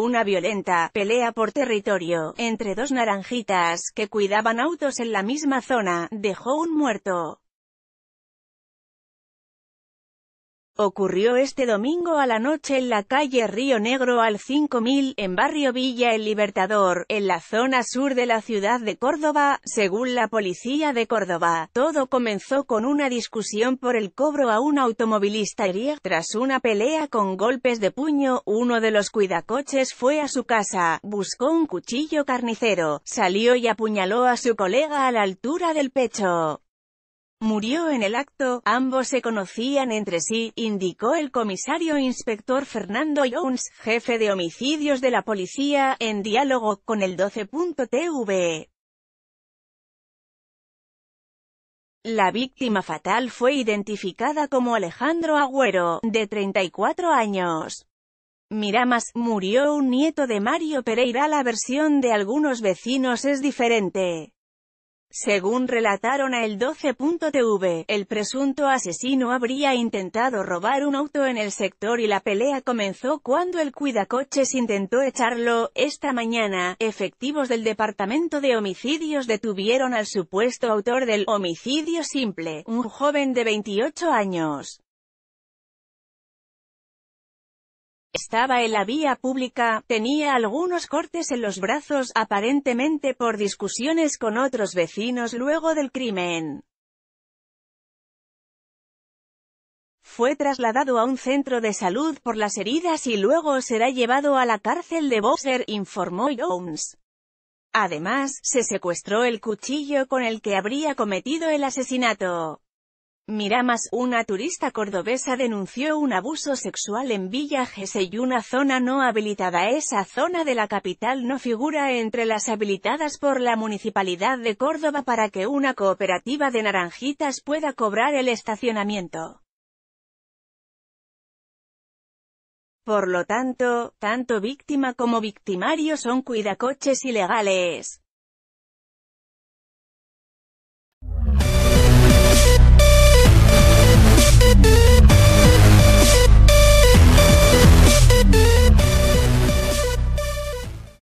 una violenta pelea por territorio entre dos naranjitas que cuidaban autos en la misma zona, dejó un muerto. Ocurrió este domingo a la noche en la calle Río Negro al 5000, en barrio Villa El Libertador, en la zona sur de la ciudad de Córdoba, según la policía de Córdoba. Todo comenzó con una discusión por el cobro a un automovilista y Tras una pelea con golpes de puño, uno de los cuidacoches fue a su casa, buscó un cuchillo carnicero, salió y apuñaló a su colega a la altura del pecho. Murió en el acto, ambos se conocían entre sí, indicó el comisario inspector Fernando Jones, jefe de homicidios de la policía, en diálogo con el 12.tv. La víctima fatal fue identificada como Alejandro Agüero, de 34 años. Miramas, murió un nieto de Mario Pereira. La versión de algunos vecinos es diferente. Según relataron a El 12.tv, el presunto asesino habría intentado robar un auto en el sector y la pelea comenzó cuando el cuidacoches intentó echarlo. Esta mañana, efectivos del Departamento de Homicidios detuvieron al supuesto autor del homicidio simple, un joven de 28 años. estaba en la vía pública, tenía algunos cortes en los brazos, aparentemente por discusiones con otros vecinos luego del crimen. Fue trasladado a un centro de salud por las heridas y luego será llevado a la cárcel de Boxer, informó Jones. Además, se secuestró el cuchillo con el que habría cometido el asesinato. Miramas, una turista cordobesa denunció un abuso sexual en Villa y una zona no habilitada. Esa zona de la capital no figura entre las habilitadas por la Municipalidad de Córdoba para que una cooperativa de naranjitas pueda cobrar el estacionamiento. Por lo tanto, tanto víctima como victimario son cuidacoches ilegales.